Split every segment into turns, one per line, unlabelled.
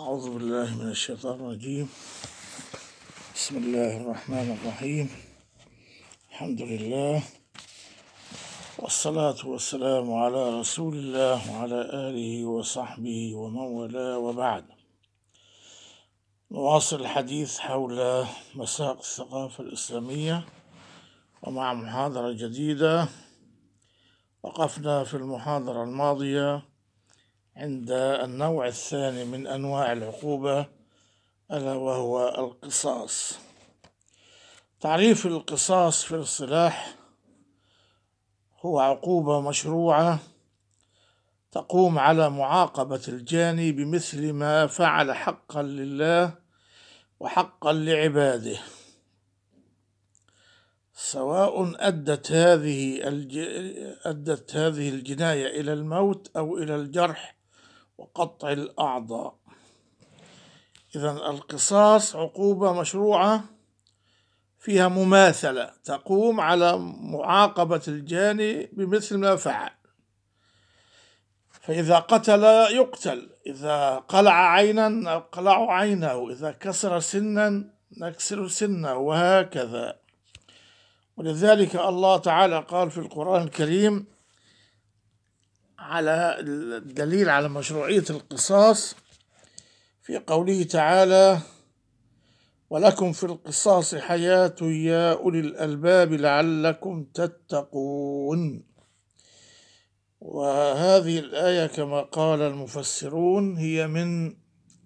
أعوذ بالله من الشيطان الرجيم بسم الله الرحمن الرحيم الحمد لله والصلاة والسلام على رسول الله وعلى آله وصحبه ومن والاه وبعد نواصل الحديث حول مساق الثقافة الإسلامية ومع محاضرة جديدة وقفنا في المحاضرة الماضية عند النوع الثاني من أنواع العقوبة ألا وهو القصاص تعريف القصاص في الصلاح هو عقوبة مشروعة تقوم على معاقبة الجاني بمثل ما فعل حقا لله وحقا لعباده سواء أدت هذه أدت هذه الجناية إلى الموت أو إلى الجرح وقطع الأعضاء إذا القصاص عقوبة مشروعة فيها مماثلة تقوم على معاقبة الجاني بمثل ما فعل فإذا قتل يقتل إذا قلع عينا نقلع عينه إذا كسر سنا نكسر سنه وهكذا ولذلك الله تعالى قال في القرآن الكريم على الدليل على مشروعية القصاص في قوله تعالى ولكم في القصاص حياة يا أولي الألباب لعلكم تتقون وهذه الآية كما قال المفسرون هي من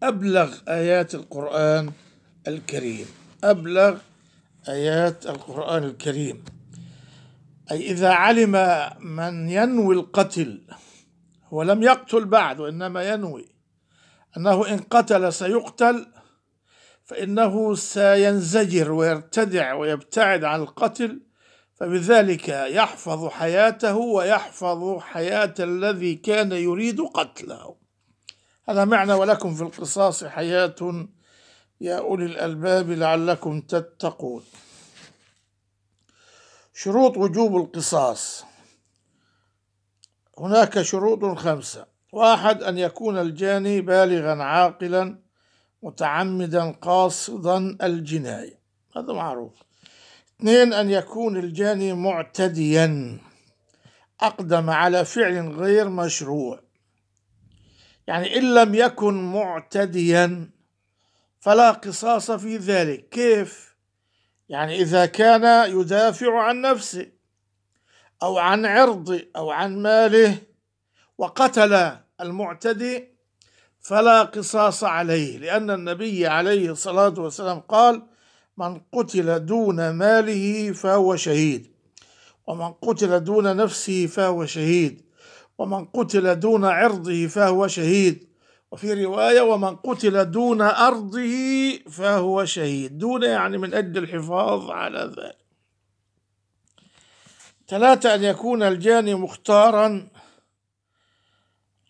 أبلغ آيات القرآن الكريم أبلغ آيات القرآن الكريم أي إذا علم من ينوي القتل هو لم يقتل بعد وإنما ينوي أنه إن قتل سيقتل فإنه سينزجر ويرتدع ويبتعد عن القتل فبذلك يحفظ حياته ويحفظ حياة الذي كان يريد قتله هذا معنى ولكم في القصاص حياة يا أولي الألباب لعلكم تتقون شروط وجوب القصاص هناك شروط خمسة واحد أن يكون الجاني بالغا عاقلا متعمدا قاصدا الجناية هذا معروف اثنين أن يكون الجاني معتديا أقدم على فعل غير مشروع يعني إن لم يكن معتديا فلا قصاص في ذلك كيف يعني إذا كان يدافع عن نفسه أو عن عرضه أو عن ماله وقتل المعتدي فلا قصاص عليه لأن النبي عليه الصلاة والسلام قال من قتل دون ماله فهو شهيد ومن قتل دون نفسه فهو شهيد ومن قتل دون عرضه فهو شهيد وفي رواية ومن قتل دون أرضه فهو شهيد دون يعني من أجل الحفاظ على ذلك ثلاثة أن يكون الجاني مختارا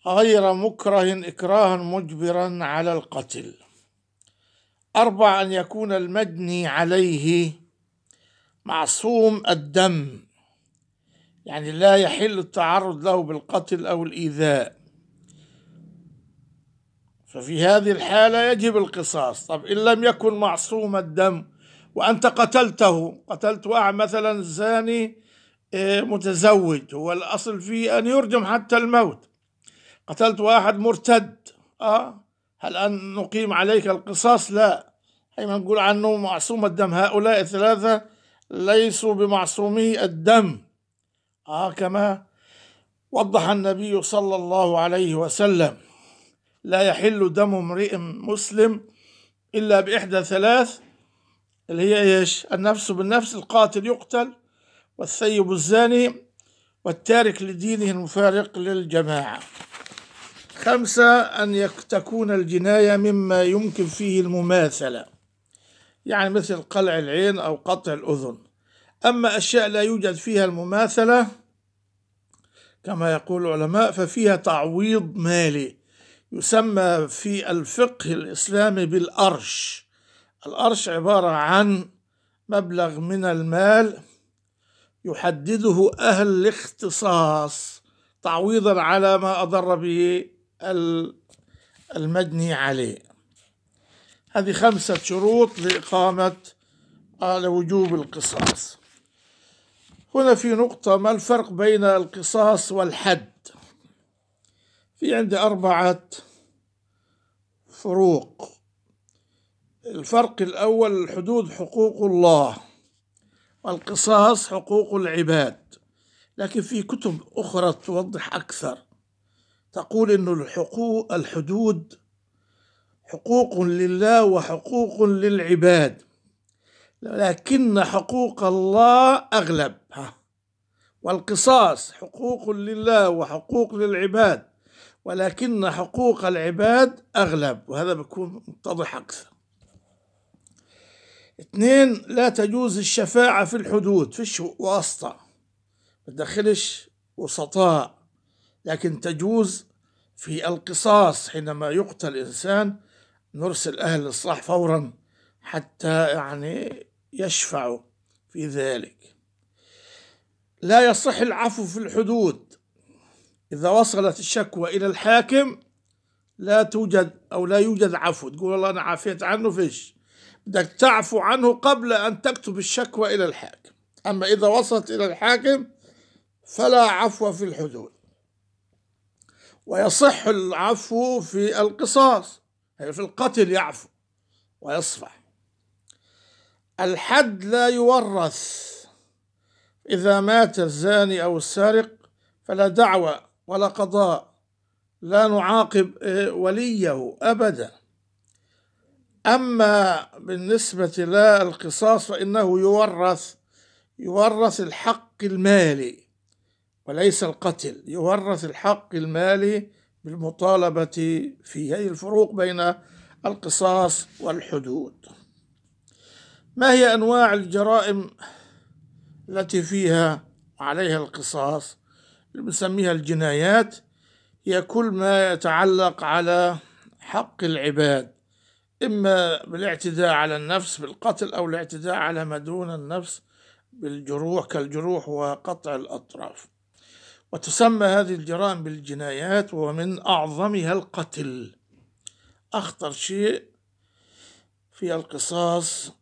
غير مكره إكراها مجبرا على القتل أربعة أن يكون المجني عليه معصوم الدم يعني لا يحل التعرض له بالقتل أو الإيذاء ففي هذه الحالة يجب القصاص طب إن لم يكن معصوم الدم وأنت قتلته قتلت مثلا زاني آه، متزوج هو الأصل فيه أن يرجم حتى الموت قتلت واحد مرتد آه هل أن نقيم عليك القصاص لا حينما نقول عنه معصوم الدم هؤلاء الثلاثة ليسوا بمعصومي الدم آه كما وضح النبي صلى الله عليه وسلم لا يحل دم امرئ مسلم إلا بإحدى ثلاث اللي هي إيش النفس بالنفس القاتل يقتل والثيب الزاني والتارك لدينه المفارق للجماعة خمسة أن تكون الجناية مما يمكن فيه المماثلة يعني مثل قلع العين أو قطع الأذن أما أشياء لا يوجد فيها المماثلة كما يقول العلماء ففيها تعويض مالي يسمى في الفقه الإسلامي بالأرش الأرش عبارة عن مبلغ من المال يحدده أهل الاختصاص تعويضا على ما أضر به المجني عليه هذه خمسة شروط لإقامة وجوب القصاص هنا في نقطة ما الفرق بين القصاص والحد في عندي أربعة فروق الفرق الأول الحدود حقوق الله والقصاص حقوق العباد لكن في كتب أخرى توضح أكثر تقول أن الحقوق الحدود حقوق لله وحقوق للعباد لكن حقوق الله أغلب والقصاص حقوق لله وحقوق للعباد ولكن حقوق العباد أغلب وهذا بيكون متضح أكثر اثنين لا تجوز الشفاعة في الحدود فيش واسطة ما تدخلش وسطاء لكن تجوز في القصاص حينما يقتل إنسان نرسل أهل الإصلاح فورا حتى يعني يشفعوا في ذلك لا يصح العفو في الحدود إذا وصلت الشكوى إلى الحاكم لا توجد أو لا يوجد عفو تقول والله أنا عافيت عنه فيش بدك تعفو عنه قبل أن تكتب الشكوى إلى الحاكم أما إذا وصلت إلى الحاكم فلا عفو في الحدود ويصح العفو في القصاص يعني في القتل يعفو ويصفح الحد لا يورث إذا مات الزاني أو السارق فلا دعوى ولا قضاء لا نعاقب وليه أبدا أما بالنسبة للقصاص فإنه يورث يورث الحق المالي وليس القتل يورث الحق المالي بالمطالبة فيه هذه الفروق بين القصاص والحدود ما هي أنواع الجرائم التي فيها عليها القصاص بنسميها الجنايات هي كل ما يتعلق على حق العباد إما بالاعتداء على النفس بالقتل أو الاعتداء على ما دون النفس بالجروح كالجروح وقطع الأطراف وتسمى هذه الجرائم بالجنايات ومن أعظمها القتل أخطر شيء في القصاص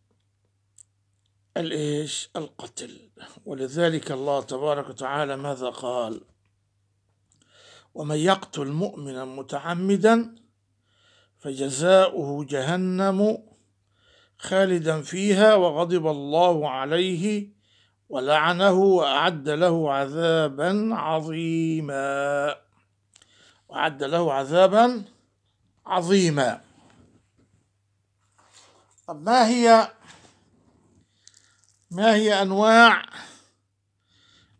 الإيش القتل ولذلك الله تبارك وتعالى ماذا قال ومن يقتل مؤمنا متعمدا فجزاؤه جهنم خالدا فيها وغضب الله عليه ولعنه وأعد له عذابا عظيما وأعد له عذابا عظيما طب ما هي ما هي انواع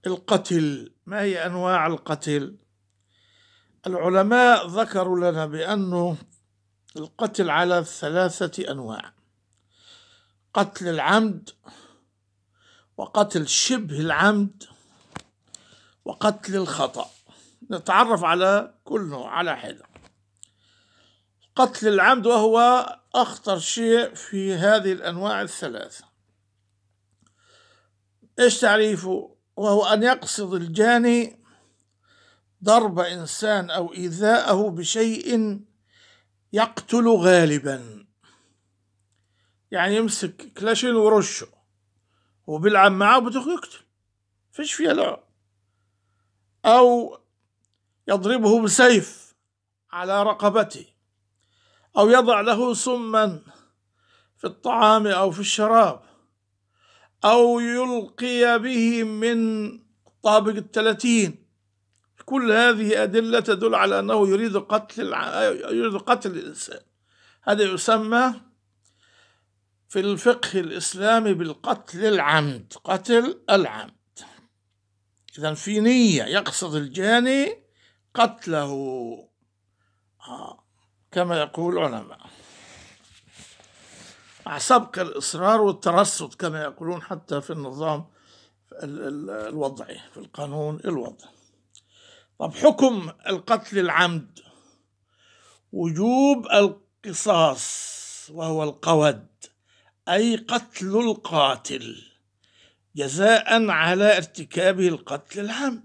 القتل ما هي انواع القتل العلماء ذكروا لنا بانه القتل على ثلاثه انواع قتل العمد وقتل شبه العمد وقتل الخطأ نتعرف على كل نوع على حدة قتل العمد وهو أخطر شيء في هذه الأنواع الثلاثة إيش تعريفه وهو أن يقصد الجاني ضرب إنسان أو إيذاءه بشيء يقتل غالبا يعني يمسك كلاشين ورشه وبيلعب معاه يقتل فيش فيها لعب أو يضربه بسيف على رقبته أو يضع له سما في الطعام أو في الشراب أو يلقي به من طابق الثلاثين كل هذه أدلة تدل على أنه يريد قتل الع... يريد قتل الإنسان هذا يسمى في الفقه الإسلامي بالقتل العمد قتل العمد إذا في نية يقصد الجاني قتله آه، كما يقول العلماء مع سبق الإصرار والترصد كما يقولون حتى في النظام الوضعي في القانون الوضعي طب حكم القتل العمد وجوب القصاص وهو القود أي قتل القاتل جزاء على ارتكابه القتل العمد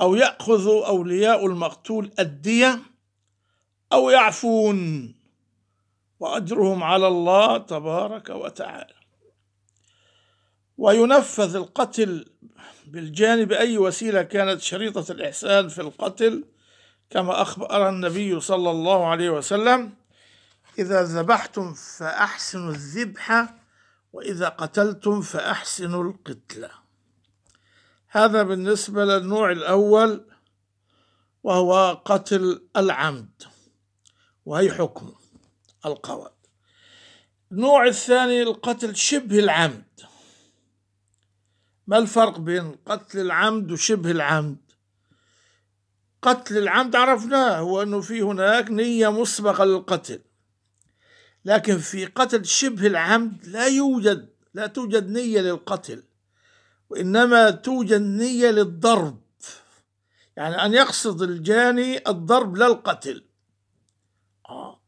أو يأخذ أولياء المقتول الدية أو يعفون واجرهم على الله تبارك وتعالى وينفذ القتل بالجانب اي وسيله كانت شريطه الاحسان في القتل كما اخبر النبي صلى الله عليه وسلم اذا ذبحتم فاحسنوا الذبح واذا قتلتم فاحسنوا القتله هذا بالنسبه للنوع الاول وهو قتل العمد وهي حكمه القواد النوع الثاني القتل شبه العمد ما الفرق بين قتل العمد وشبه العمد قتل العمد عرفناه هو أنه في هناك نية مسبقة للقتل لكن في قتل شبه العمد لا يوجد لا توجد نية للقتل وإنما توجد نية للضرب يعني أن يقصد الجاني الضرب لا القتل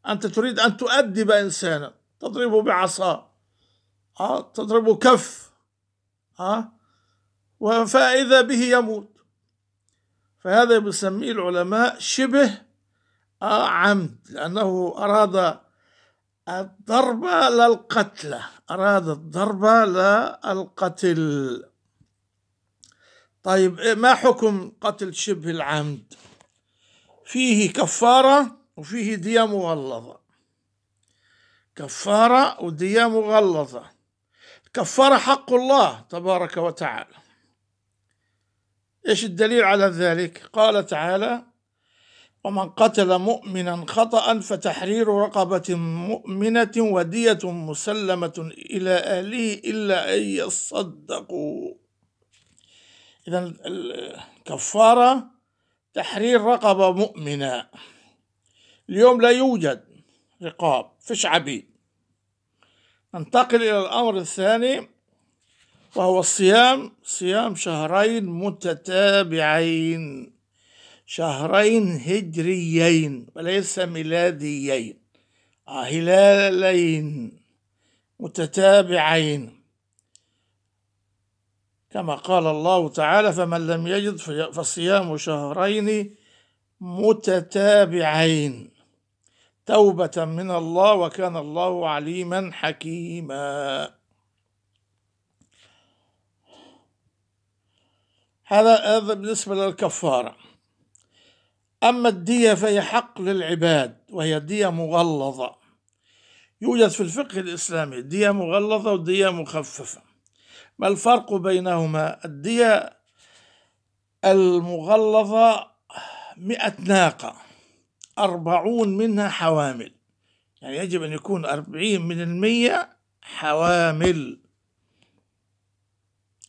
أنت تريد أن تؤدب إنسانا تضربه بعصا آه، تضربه كف آه، فإذا به يموت فهذا يسميه العلماء شبه آه، عمد لأنه أراد الضرب لا القتل أراد الضرب لا القتل طيب ما حكم قتل شبه العمد فيه كفارة وفيه دية مغلظة كفارة ودية مغلظة كفارة حق الله تبارك وتعالى ايش الدليل على ذلك قال تعالى ومن قتل مؤمنا خطأ فتحرير رقبة مؤمنة ودية مسلمة إلى أهله إلا أن يصدقوا إذا الكفارة تحرير رقبة مؤمنة اليوم لا يوجد رقاب فيش عبيد ننتقل إلى الأمر الثاني وهو الصيام صيام شهرين متتابعين شهرين هجريين وليس ميلاديين آه، هلالين متتابعين كما قال الله تعالى فمن لم يجد فصيام شهرين متتابعين توبة من الله وكان الله عليما حكيما هذا هذا بالنسبة للكفارة أما الدية فهي حق للعباد وهي دية مغلظة يوجد في الفقه الإسلامي دية مغلظة ودية مخففة ما الفرق بينهما الدية المغلظة مئة ناقة 40 منها حوامل يعني يجب أن يكون 40 من المية حوامل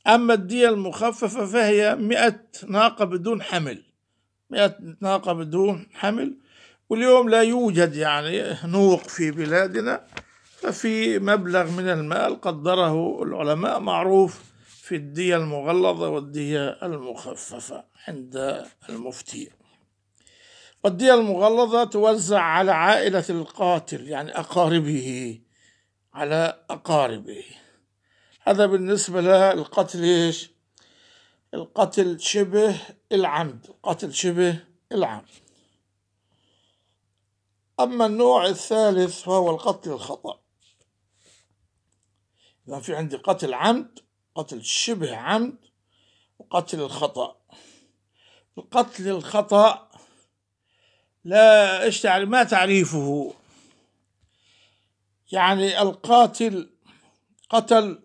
أما الدية المخففة فهي 100 ناقة بدون حمل 100 ناقة بدون حمل واليوم لا يوجد يعني نوق في بلادنا ففي مبلغ من المال قدره العلماء معروف في الدية المغلظة والدية المخففة عند المفتي الدية المغلظة توزع على عائلة القاتل يعني أقاربه على أقاربه هذا بالنسبة للقتل إيش؟ القتل شبه العمد قتل شبه العمد أما النوع الثالث فهو القتل الخطأ إذا في عندي قتل عمد قتل شبه عمد وقتل الخطأ القتل الخطأ لا ايش ما تعريفه يعني القاتل قتل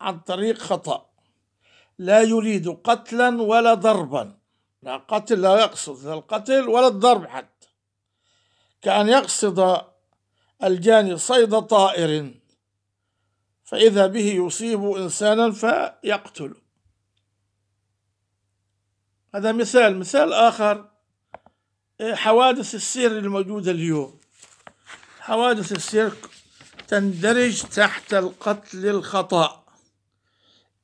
عن طريق خطأ لا يريد قتلا ولا ضربا لا قتل لا يقصد القتل ولا الضرب حتى كأن يقصد الجاني صيد طائر فإذا به يصيب إنسانا فيقتله هذا مثال مثال آخر حوادث السير الموجودة اليوم حوادث السير تندرج تحت القتل الخطأ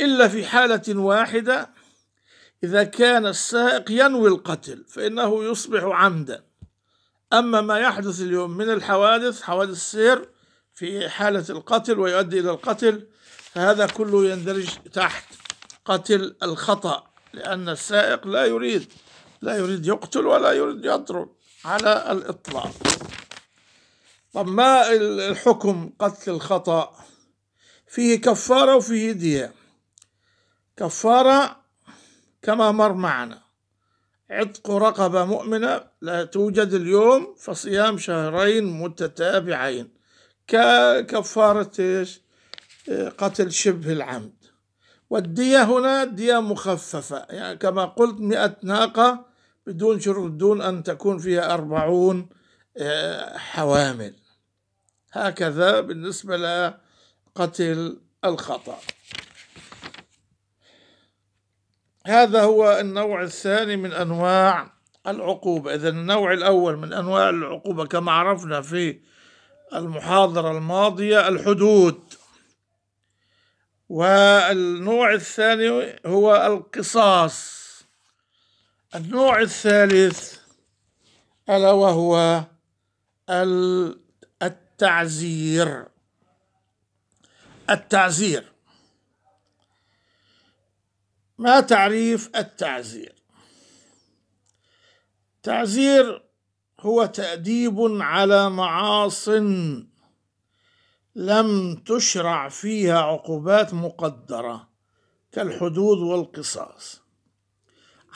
إلا في حالة واحدة إذا كان السائق ينوي القتل فإنه يصبح عمدا أما ما يحدث اليوم من الحوادث حوادث السير في حالة القتل ويؤدي إلى القتل فهذا كله يندرج تحت قتل الخطأ لأن السائق لا يريد لا يريد يقتل ولا يريد يطرد على الإطلاق طب ما الحكم قتل الخطأ فيه كفارة وفيه دية كفارة كما مر معنا عتق رقبة مؤمنة لا توجد اليوم فصيام شهرين متتابعين ككفارة آه، قتل شبه العمد والدية هنا دية مخففة يعني كما قلت مئة ناقة بدون شروط دون أن تكون فيها أربعون آه، حوامل هكذا بالنسبة لقتل الخطأ هذا هو النوع الثاني من أنواع العقوبة إذا النوع الأول من أنواع العقوبة كما عرفنا في المحاضرة الماضية الحدود والنوع الثاني هو القصاص النوع الثالث ألا وهو التعزير التعزير ما تعريف التعزير تعزير هو تأديب على معاصٍ لم تشرع فيها عقوبات مقدرة كالحدود والقصاص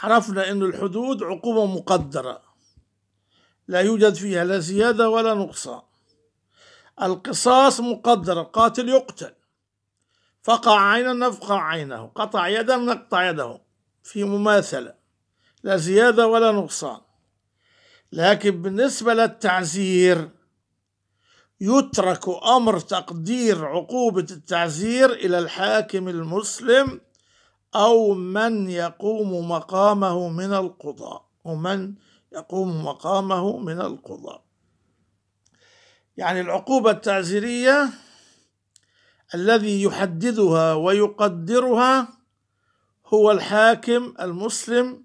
عرفنا أن الحدود عقوبة مقدرة لا يوجد فيها لا زيادة ولا نقصان القصاص مقدر القاتل يقتل فقع عينا نفقع عينه قطع يدا نقطع يده في مماثلة لا زيادة ولا نقصان لكن بالنسبة للتعزير يترك أمر تقدير عقوبة التعزير إلى الحاكم المسلم أو من يقوم مقامه من القضاء ومن يقوم مقامه من القضاء يعني العقوبة التعزيرية الذي يحددها ويقدرها هو الحاكم المسلم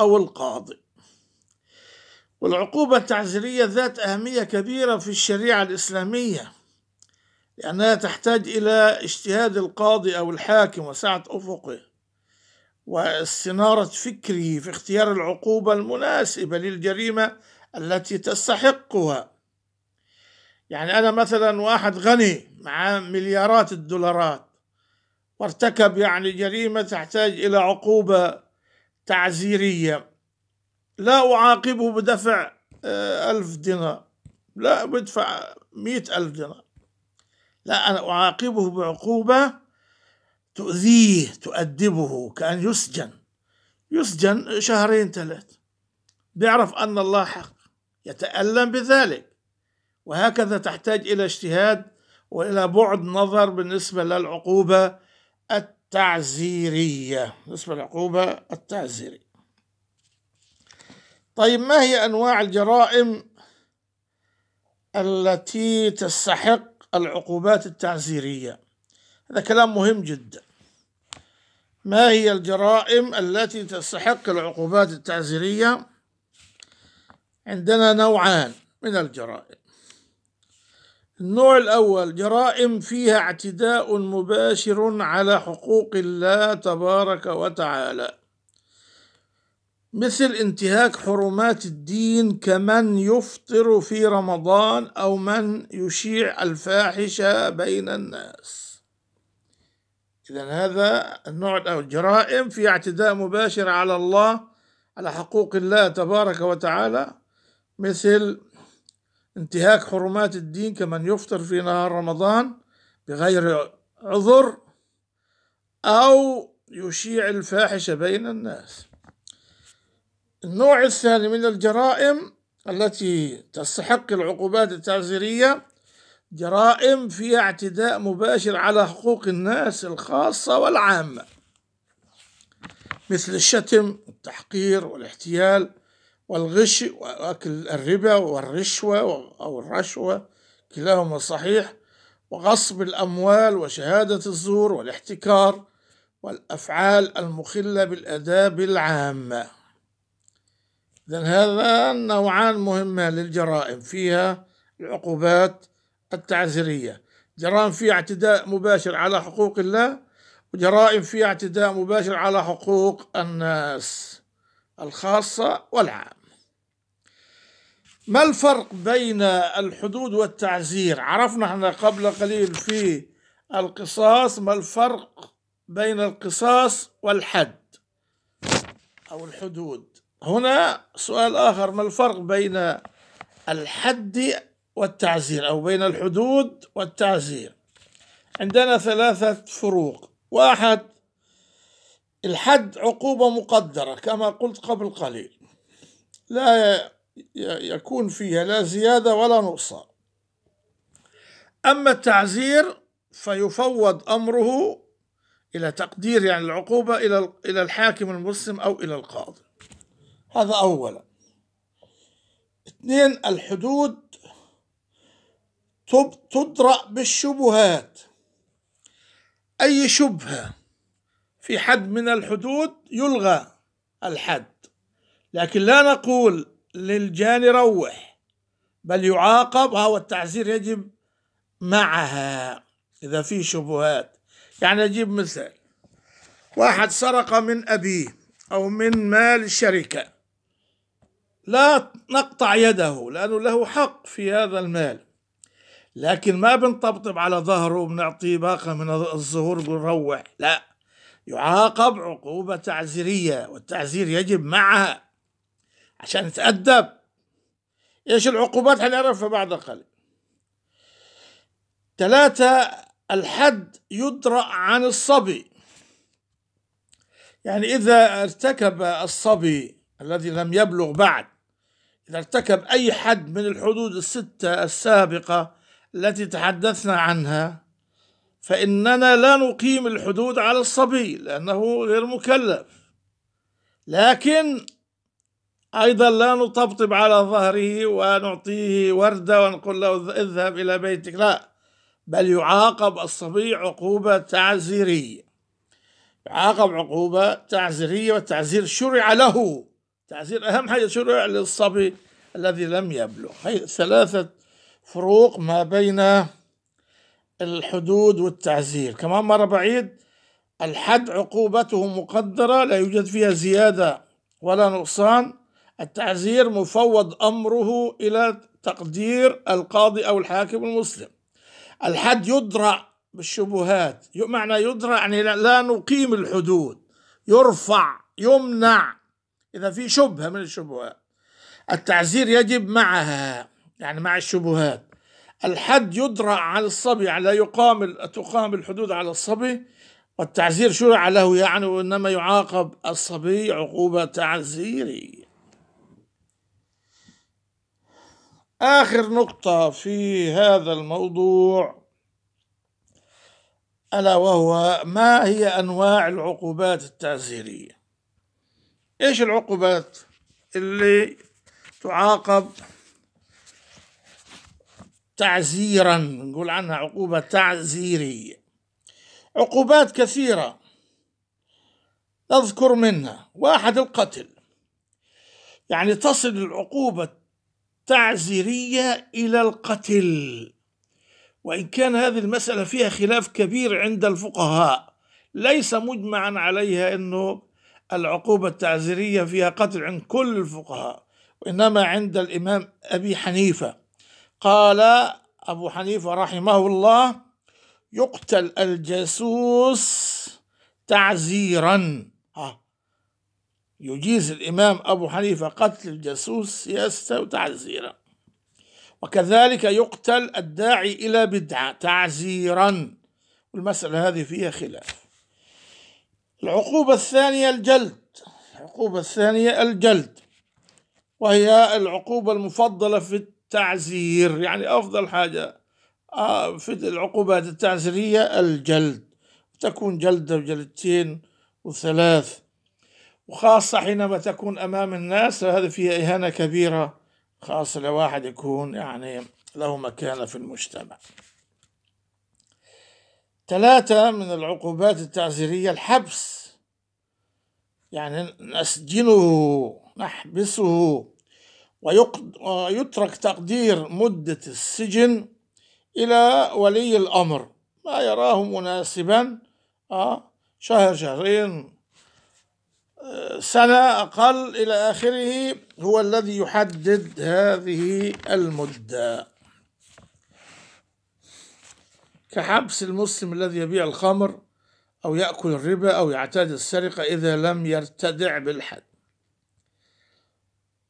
أو القاضي والعقوبة التعزيرية ذات أهمية كبيرة في الشريعة الإسلامية لأنها تحتاج إلى اجتهاد القاضي أو الحاكم وسعة أفقه واستنارة فكره في اختيار العقوبة المناسبة للجريمة التي تستحقها يعني أنا مثلا واحد غني مع مليارات الدولارات وارتكب يعني جريمة تحتاج إلى عقوبة تعزيرية لا أعاقبه بدفع آه، ألف دينار لا بدفع مئة ألف دينار لا أنا أعاقبه بعقوبة تؤذيه تؤدبه كأن يسجن يسجن شهرين ثلاث بيعرف أن الله حق يتألم بذلك وهكذا تحتاج إلى اجتهاد وإلى بعد نظر بالنسبة للعقوبة التعزيرية بالنسبة للعقوبة التعزيرية طيب ما هي أنواع الجرائم التي تستحق العقوبات التعزيرية هذا كلام مهم جدا ما هي الجرائم التي تستحق العقوبات التعزيرية عندنا نوعان من الجرائم النوع الأول جرائم فيها اعتداء مباشر على حقوق الله تبارك وتعالى مثل انتهاك حرمات الدين كمن يفطر في رمضان او من يشيع الفاحشه بين الناس اذا هذا النوع او الجرائم في اعتداء مباشر على الله على حقوق الله تبارك وتعالى مثل انتهاك حرمات الدين كمن يفطر في نهار رمضان بغير عذر او يشيع الفاحشه بين الناس النوع الثاني من الجرائم التي تستحق العقوبات التعزيرية جرائم فيها اعتداء مباشر على حقوق الناس الخاصة والعامة مثل الشتم والتحقير والاحتيال والغش وأكل الربا والرشوة أو الرشوة كلاهما صحيح وغصب الأموال وشهادة الزور والاحتكار والأفعال المخلة بالآداب العامة إذا هذا نوعان مهمة للجرائم فيها العقوبات التعزيرية جرائم فيها اعتداء مباشر على حقوق الله وجرائم فيها اعتداء مباشر على حقوق الناس الخاصة والعامة ما الفرق بين الحدود والتعزير عرفنا احنا قبل قليل في القصاص ما الفرق بين القصاص والحد أو الحدود هنا سؤال آخر ما الفرق بين الحد والتعزير أو بين الحدود والتعزير عندنا ثلاثة فروق واحد الحد عقوبة مقدرة كما قلت قبل قليل لا يكون فيها لا زيادة ولا نقصان أما التعزير فيفوض أمره إلى تقدير يعني العقوبة إلى إلى الحاكم المسلم أو إلى القاضي هذا أولا اثنين الحدود تدرأ بالشبهات أي شبهة في حد من الحدود يلغى الحد لكن لا نقول للجاني روح بل يعاقب التعزير يجب معها إذا في شبهات يعني أجيب مثال واحد سرق من أبيه أو من مال الشركة لا نقطع يده لأنه له حق في هذا المال لكن ما بنطبطب على ظهره وبنعطيه باقة من الزهور بنروح لا يعاقب عقوبة تعزيرية والتعزير يجب معها عشان يتأدب ايش العقوبات حنعرفها بعد قليل ثلاثة الحد يدرأ عن الصبي يعني إذا ارتكب الصبي الذي لم يبلغ بعد إذا ارتكب أي حد من الحدود الستة السابقة التي تحدثنا عنها فإننا لا نقيم الحدود على الصبي لأنه غير مكلف لكن أيضا لا نطبطب على ظهره ونعطيه وردة ونقول له اذهب إلى بيتك لا بل يعاقب الصبي عقوبة تعزيرية يعاقب عقوبة تعزيرية والتعزير شرع له تعزير أهم حاجة شرع للصبي الذي لم يبلغ هي ثلاثة فروق ما بين الحدود والتعزير كمان مرة بعيد الحد عقوبته مقدرة لا يوجد فيها زيادة ولا نقصان التعزير مفوض أمره إلى تقدير القاضي أو الحاكم المسلم الحد يدرع بالشبهات معنى يدرع يعني لا نقيم الحدود يرفع يمنع إذا في شبهة من الشبهات التعزير يجب معها يعني مع الشبهات الحد يدرع على الصبي على يعني يقام تقام الحدود على الصبي والتعزير شرع له يعني وإنما يعاقب الصبي عقوبة تعزيرية آخر نقطة في هذا الموضوع ألا وهو ما هي أنواع العقوبات التعزيرية ايش العقوبات اللي تعاقب تعزيرا نقول عنها عقوبة تعزيرية عقوبات كثيرة نذكر منها واحد القتل يعني تصل العقوبة التعزيرية إلى القتل وإن كان هذه المسألة فيها خلاف كبير عند الفقهاء ليس مجمعا عليها أنه العقوبة التعزيرية فيها قتل عند كل الفقهاء وإنما عند الإمام أبي حنيفة قال أبو حنيفة رحمه الله يقتل الجاسوس تعزيرا يجيز الإمام أبو حنيفة قتل الجاسوس سياسة وتعزيرا وكذلك يقتل الداعي إلى بدعة تعزيرا والمسألة هذه فيها خلاف العقوبة الثانية الجلد العقوبة الثانية الجلد وهي العقوبة المفضلة في التعزير يعني أفضل حاجة آه، في العقوبات التعزيرية الجلد تكون جلدة وجلدتين وثلاث وخاصة حينما تكون أمام الناس هذا فيها إهانة كبيرة خاصة لواحد يكون يعني له مكانة في المجتمع ثلاثة من العقوبات التعزيرية الحبس يعني نسجنه نحبسه ويترك تقدير مدة السجن إلى ولي الأمر ما يراه مناسبا آه، شهر شهرين آه، سنة أقل إلى آخره هو الذي يحدد هذه المدة كحبس المسلم الذي يبيع الخمر أو يأكل الربا أو يعتاد السرقة إذا لم يرتدع بالحد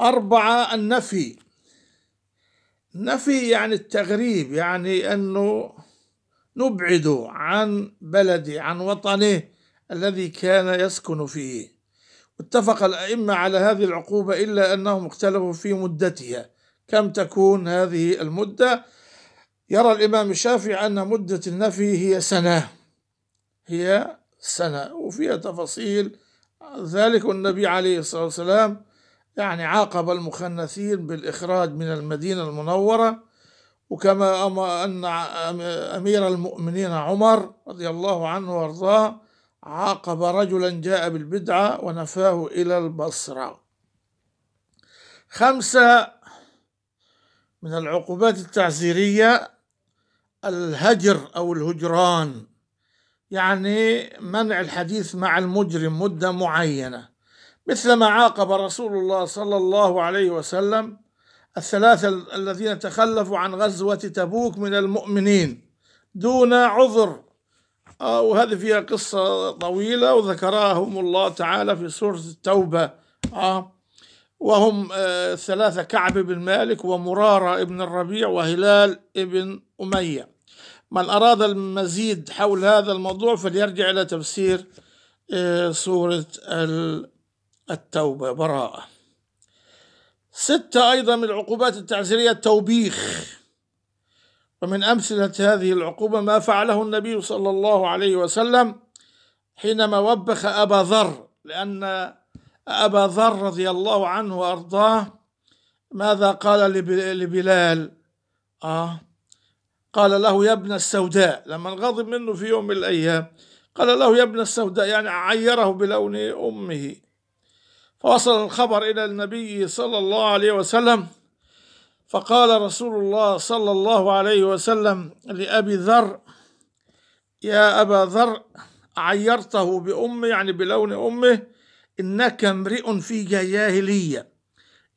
أربعة النفي نفي يعني التغريب يعني أنه نبعده عن بلده عن وطنه الذي كان يسكن فيه اتفق الأئمة على هذه العقوبة إلا أنهم اختلفوا في مدتها كم تكون هذه المدة يرى الإمام الشافعي أن مدة النفي هي سنة هي سنة وفيها تفاصيل ذلك والنبي عليه الصلاة والسلام يعني عاقب المخنثين بالإخراج من المدينة المنورة وكما أن أمير المؤمنين عمر رضي الله عنه وارضاه عاقب رجلا جاء بالبدعة ونفاه إلى البصرة خمسة من العقوبات التعزيرية الهجر أو الهجران يعني منع الحديث مع المجرم مدة معينة مثل ما عاقب رسول الله صلى الله عليه وسلم الثلاثة الذين تخلفوا عن غزوة تبوك من المؤمنين دون عذر آه، وهذه فيها قصة طويلة وذكرهم الله تعالى في سورة التوبة آه، وهم آه، ثلاثة كعب بن مالك ومرارة ابن الربيع وهلال ابن أمية من أراد المزيد حول هذا الموضوع فليرجع إلى تفسير آه، سورة التوبة براءة ستة أيضا من العقوبات التعزيرية التوبيخ ومن أمثلة هذه العقوبة ما فعله النبي صلى الله عليه وسلم حينما وبخ أبا ذر لأن أبا ذر رضي الله عنه وأرضاه ماذا قال لبلال آه قال له يا ابن السوداء لما غضب منه في يوم من الأيام قال له يا ابن السوداء يعني عيره بلون أمه فوصل الخبر إلى النبي صلى الله عليه وسلم فقال رسول الله صلى الله عليه وسلم لأبي ذر يا أبا ذر عيرته بأمه يعني بلون أمه إنك امرئ في جاهلية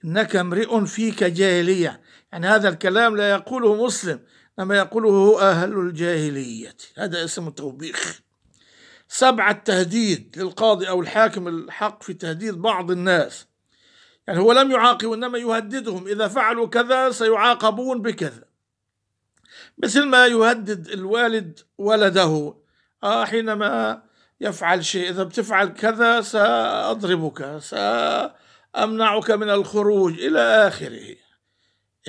إنك امرئ فيك جاهلية يعني هذا الكلام لا يقوله مسلم لما يقوله أهل الجاهلية هذا اسم توبيخ سبعة تهديد للقاضي أو الحاكم الحق في تهديد بعض الناس يعني هو لم يعاقب إنما يهددهم إذا فعلوا كذا سيعاقبون بكذا مثل ما يهدد الوالد ولده آه حينما يفعل شيء إذا بتفعل كذا سأضربك سأمنعك من الخروج إلى آخره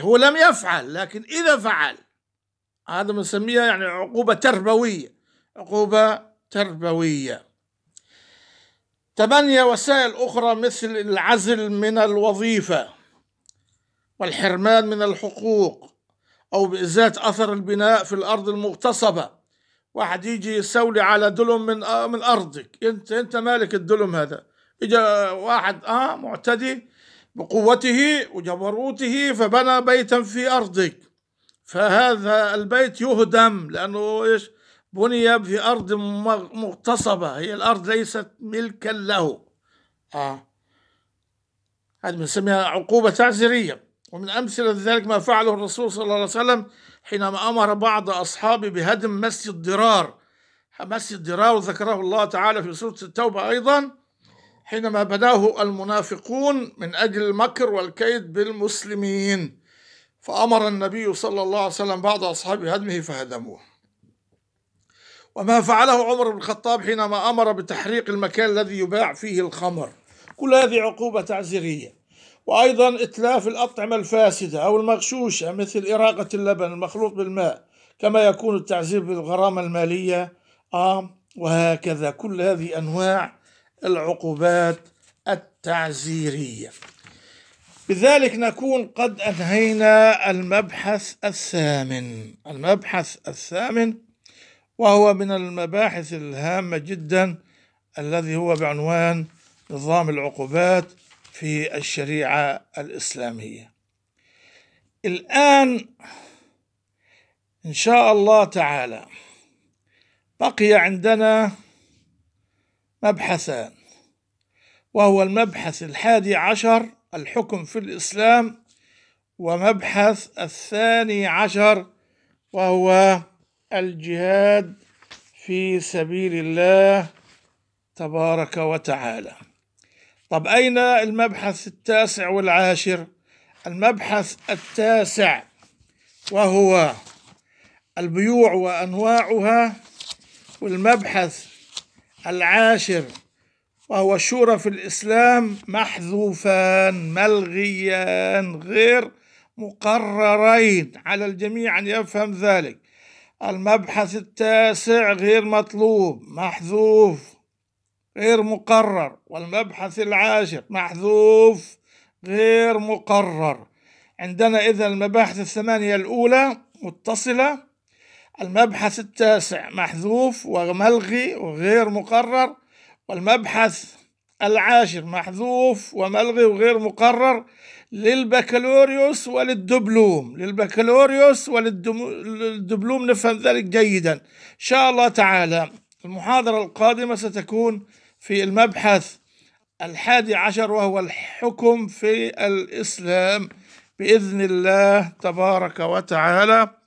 هو لم يفعل لكن إذا فعل هذا بنسميها يعني عقوبة تربوية عقوبة تربوية ثمانية وسائل أخرى مثل العزل من الوظيفة والحرمان من الحقوق أو بإزالة أثر البناء في الأرض المغتصبة واحد يجي يسولي على دلم من آه، من أرضك أنت أنت مالك الدلم هذا إجا واحد آه معتدي بقوته وجبروته فبنى بيتا في أرضك فهذا البيت يهدم لأنه إيش بني في أرض مغتصبة هي الأرض ليست ملكا له آه. هذه بنسميها عقوبة تعزيرية ومن أمثلة ذلك ما فعله الرسول صلى الله عليه وسلم حينما أمر بعض أصحابه بهدم مسجد ضرار مسجد ضرار ذكره الله تعالى في سورة التوبة أيضا حينما بناه المنافقون من أجل المكر والكيد بالمسلمين فأمر النبي صلى الله عليه وسلم بعض أصحابه هدمه فهدموه وما فعله عمر بن الخطاب حينما أمر بتحريق المكان الذي يباع فيه الخمر كل هذه عقوبة تعزيرية وأيضا إتلاف الأطعمة الفاسدة أو المغشوشة مثل إراقة اللبن المخلوط بالماء كما يكون التعزير بالغرامة المالية آم آه، وهكذا كل هذه أنواع العقوبات التعزيرية بذلك نكون قد أنهينا المبحث الثامن المبحث الثامن وهو من المباحث الهامة جدا الذي هو بعنوان نظام العقوبات في الشريعة الإسلامية الآن إن شاء الله تعالى بقي عندنا مبحثان وهو المبحث الحادي عشر الحكم في الإسلام ومبحث الثاني عشر وهو الجهاد في سبيل الله تبارك وتعالى طب أين المبحث التاسع والعاشر المبحث التاسع وهو البيوع وأنواعها والمبحث العاشر وهو شورى في الإسلام محذوفان ملغيان غير مقررين على الجميع أن يفهم ذلك المبحث التاسع غير مطلوب محذوف غير مقرر والمبحث العاشر محذوف غير مقرر عندنا إذا المباحث الثمانية الأولى متصلة المبحث التاسع محذوف وملغي وغير مقرر والمبحث العاشر محذوف وملغي وغير مقرر للبكالوريوس وللدبلوم للبكالوريوس وللدبلوم نفهم ذلك جيدا إن شاء الله تعالى المحاضرة القادمة ستكون في المبحث الحادي عشر وهو الحكم في الإسلام بإذن الله تبارك وتعالى